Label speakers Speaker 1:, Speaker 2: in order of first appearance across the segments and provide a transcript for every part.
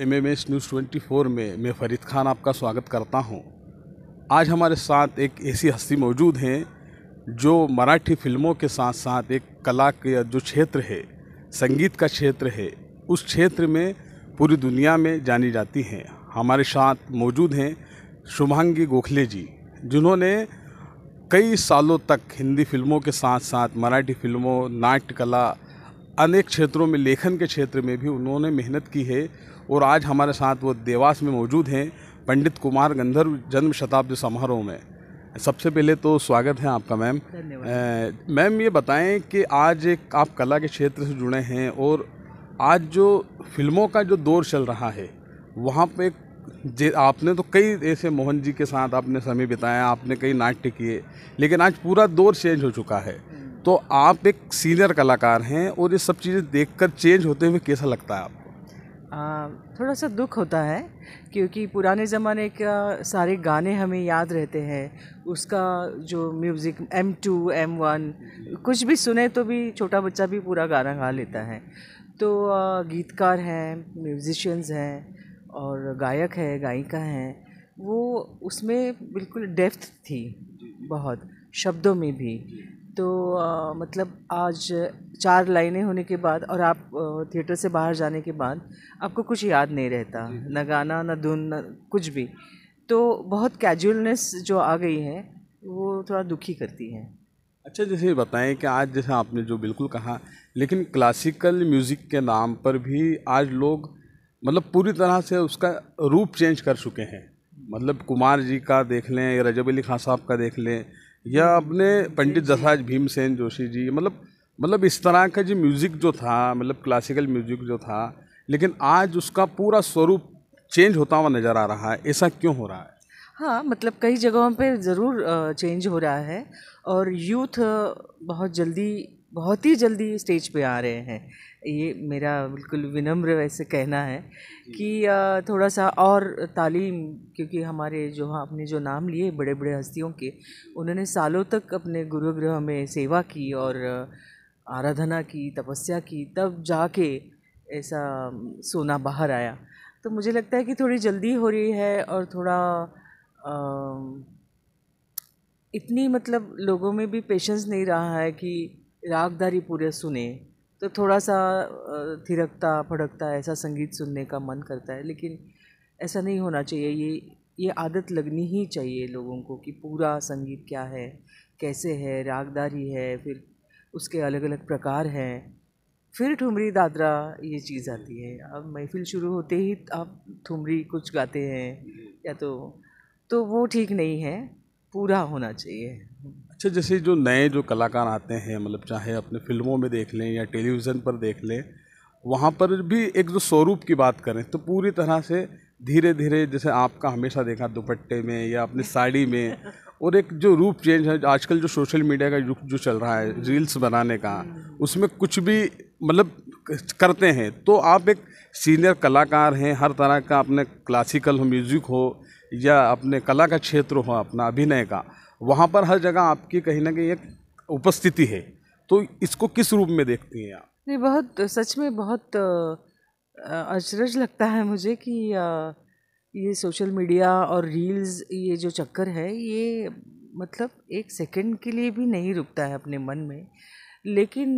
Speaker 1: M M S news twenty four में मैं फरीद खान आपका स्वागत करता हूं। आज हमारे साथ एक ऐसी हस्ती मौजूद हैं जो मराठी फिल्मों के साथ साथ एक कला का जो क्षेत्र है संगीत का क्षेत्र है उस क्षेत्र में पूरी दुनिया में जानी जाती हैं हमारे साथ मौजूद हैं शुभांगी गोखले जी जिन्होंने कई सालों तक हिंदी फिल्मों के साथ साथ मराठी फिल्मों नाट्य कला अनेक क्षेत्रों में लेखन के क्षेत्र में भी उन्होंने मेहनत की है और आज हमारे साथ वो देवास में मौजूद हैं पंडित कुमार गंधर्व जन्म शताब्दी समारोह में सबसे पहले तो स्वागत है आपका मैम मैम ये बताएं कि आज एक आप कला के क्षेत्र से जुड़े हैं और आज जो फिल्मों का जो दौर चल रहा है वहाँ पे जे आपने तो कई ऐसे मोहन जी के साथ आपने समय बिताया आपने कई नाट्य किए लेकिन आज पूरा दौर चेंज हो चुका है तो आप एक सीनियर कलाकार हैं और ये सब चीज़ें देखकर चेंज होते हुए कैसा लगता है आपको
Speaker 2: आ, थोड़ा सा दुख होता है क्योंकि पुराने ज़माने का सारे गाने हमें याद रहते हैं उसका जो music M to M one कुछ भी सुने तो भी छोटा बच्चा भी पूरा गाना गा लेता है तो गीतकार हैं म्यूजिशियंस हैं और गायक है गायिका हैं वो उसमें बिल्कुल डेप्थ थी बहुत शब्दों में भी तो मतलब आज चार लाइनें होने के बाद और आप थिएटर से बाहर जाने के बाद आपको कुछ याद नहीं रहता ना गाना ना धुन ना कुछ भी तो बहुत कैजुअलनेस जो आ गई है वो थोड़ा दुखी करती है
Speaker 1: अच्छा जैसे बताएं कि आज जैसे आपने जो बिल्कुल कहा लेकिन क्लासिकल म्यूज़िक के नाम पर भी आज लोग मतलब पूरी तरह से उसका रूप चेंज कर चुके हैं मतलब कुमार जी का देख लें या रजब अली खान साहब का देख लें या अपने पंडित जसराज भीमसेन जोशी जी मतलब मतलब इस तरह का जो म्यूज़िक जो था मतलब क्लासिकल म्यूज़िक जो था लेकिन आज उसका पूरा स्वरूप चेंज होता हुआ नज़र आ रहा है ऐसा क्यों हो रहा है
Speaker 2: हाँ मतलब कई जगहों पे ज़रूर चेंज हो रहा है और यूथ बहुत जल्दी बहुत ही जल्दी स्टेज पे आ रहे हैं ये मेरा बिल्कुल विनम्र वैसे कहना है कि थोड़ा सा और तालीम क्योंकि हमारे जो आपने जो नाम लिए बड़े बड़े हस्तियों के उन्होंने सालों तक अपने गुरुगृह में सेवा की और आराधना की तपस्या की तब जाके ऐसा सोना बाहर आया तो मुझे लगता है कि थोड़ी जल्दी हो रही है और थोड़ा आ, इतनी मतलब लोगों में भी पेशेंस नहीं रहा है कि रागधारी पूरे सुने तो थोड़ा सा थिरकता फड़कता ऐसा संगीत सुनने का मन करता है लेकिन ऐसा नहीं होना चाहिए ये ये आदत लगनी ही चाहिए लोगों को कि पूरा संगीत क्या है कैसे है रागदारी है फिर उसके अलग अलग प्रकार हैं फिर ठुमरी दादरा ये चीज़ आती है अब महफिल शुरू होते ही आप ठुमरी कुछ गाते हैं या तो तो वो ठीक नहीं है पूरा होना चाहिए
Speaker 1: अच्छा जैसे जो नए जो कलाकार आते हैं मतलब चाहे अपने फिल्मों में देख लें या टेलीविज़न पर देख लें वहाँ पर भी एक जो स्वरूप की बात करें तो पूरी तरह से धीरे धीरे जैसे आपका हमेशा देखा दुपट्टे में या अपनी साड़ी में और एक जो रूप चेंज है आजकल जो सोशल मीडिया का युग जो चल रहा है रील्स बनाने का उसमें कुछ भी मतलब करते हैं तो आप एक सीनियर कलाकार हैं हर तरह का अपने क्लासिकल हो म्यूज़िक हो या अपने कला का क्षेत्र हो अपना अभिनय का वहाँ पर हर जगह आपकी कहीं ना कहीं एक उपस्थिति है तो इसको किस रूप में देखती हैं आप
Speaker 2: नहीं बहुत सच में बहुत अचरज लगता है मुझे कि ये सोशल मीडिया और रील्स ये जो चक्कर है ये मतलब एक सेकंड के लिए भी नहीं रुकता है अपने मन में लेकिन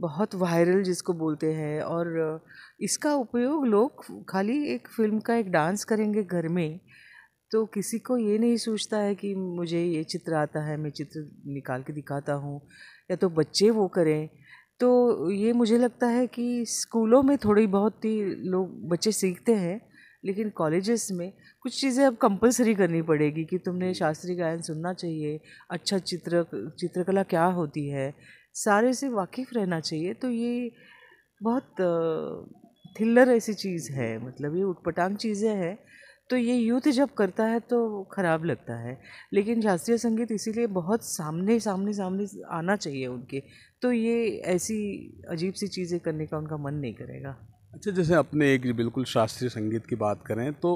Speaker 2: बहुत वायरल जिसको बोलते हैं और इसका उपयोग लोग खाली एक फिल्म का एक डांस करेंगे घर में तो किसी को ये नहीं सोचता है कि मुझे ये चित्र आता है मैं चित्र निकाल के दिखाता हूँ या तो बच्चे वो करें तो ये मुझे लगता है कि स्कूलों में थोड़ी बहुत ही लोग बच्चे सीखते हैं लेकिन कॉलेजेस में कुछ चीज़ें अब कंपलसरी करनी पड़ेगी कि तुमने शास्त्रीय गायन सुनना चाहिए अच्छा चित्र चित्रकला क्या होती है सारे से वाकिफ़ रहना चाहिए तो ये बहुत थिल्लर ऐसी चीज़ है मतलब ये उटपटांग चीज़ें हैं तो ये यूथ जब करता है तो ख़राब लगता है लेकिन शास्त्रीय संगीत इसीलिए बहुत सामने सामने सामने आना चाहिए उनके तो ये ऐसी अजीब सी चीज़ें करने का उनका मन नहीं करेगा
Speaker 1: अच्छा जैसे अपने एक बिल्कुल शास्त्रीय संगीत की बात करें तो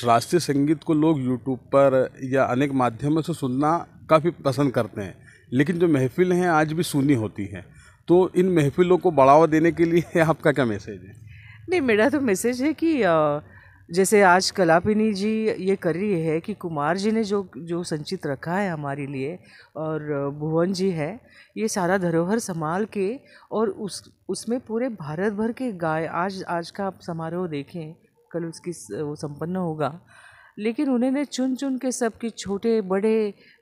Speaker 1: शास्त्रीय संगीत को लोग यूट्यूब पर या अनेक माध्यमों से सुनना काफ़ी पसंद करते हैं लेकिन जो महफिल हैं आज भी सुनी होती हैं तो इन महफिलों को बढ़ावा देने के लिए आपका क्या मैसेज है
Speaker 2: नहीं मेरा तो मैसेज है कि आ, जैसे आज कलापिनी जी ये कर रही है कि कुमार जी ने जो जो संचित रखा है हमारे लिए और भुवन जी है ये सारा धरोहर संभाल के और उस उसमें पूरे भारत भर के गाय आज आज का आप समारोह देखें कल उसकी वो संपन्न होगा लेकिन उन्होंने चुन चुन के सब के छोटे बड़े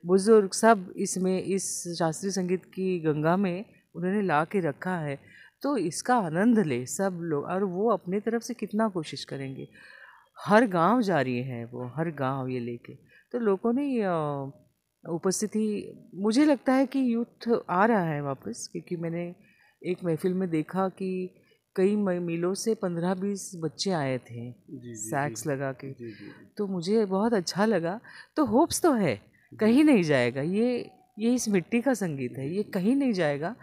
Speaker 2: बुज़ुर्ग सब इसमें इस शास्त्रीय संगीत की गंगा में उन्होंने ला के रखा है तो इसका आनंद ले सब लोग और वो अपने तरफ से कितना कोशिश करेंगे हर गांव जा रही है वो हर गांव ये लेके तो लोगों ने उपस्थिति मुझे लगता है कि यूथ आ रहा है वापस क्योंकि मैंने एक महफिल में देखा कि कई मीलों से पंद्रह बीस बच्चे आए थे सैक्स लगा के जी, जी, तो मुझे बहुत अच्छा लगा तो होप्स तो है कहीं नहीं जाएगा ये ये इस मिट्टी का संगीत है ये कहीं नहीं जाएगा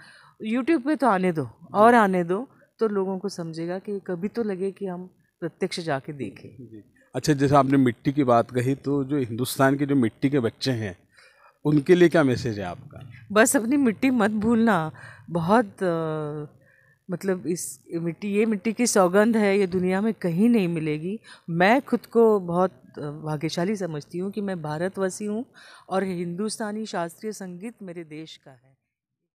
Speaker 2: यूट्यूब पे तो आने दो और आने दो तो लोगों को समझेगा कि कभी तो लगे कि हम प्रत्यक्ष जाके देखें
Speaker 1: अच्छा जैसे आपने मिट्टी की बात कही तो जो हिंदुस्तान के जो मिट्टी के बच्चे हैं उनके लिए क्या मैसेज है आपका बस अपनी मिट्टी मत भूलना बहुत
Speaker 2: आ, मतलब इस मिट्टी ये मिट्टी की सौगंध है ये दुनिया में कहीं नहीं मिलेगी मैं खुद को बहुत भाग्यशाली समझती हूँ कि मैं भारतवासी हूँ और हिंदुस्तानी शास्त्रीय संगीत मेरे देश का है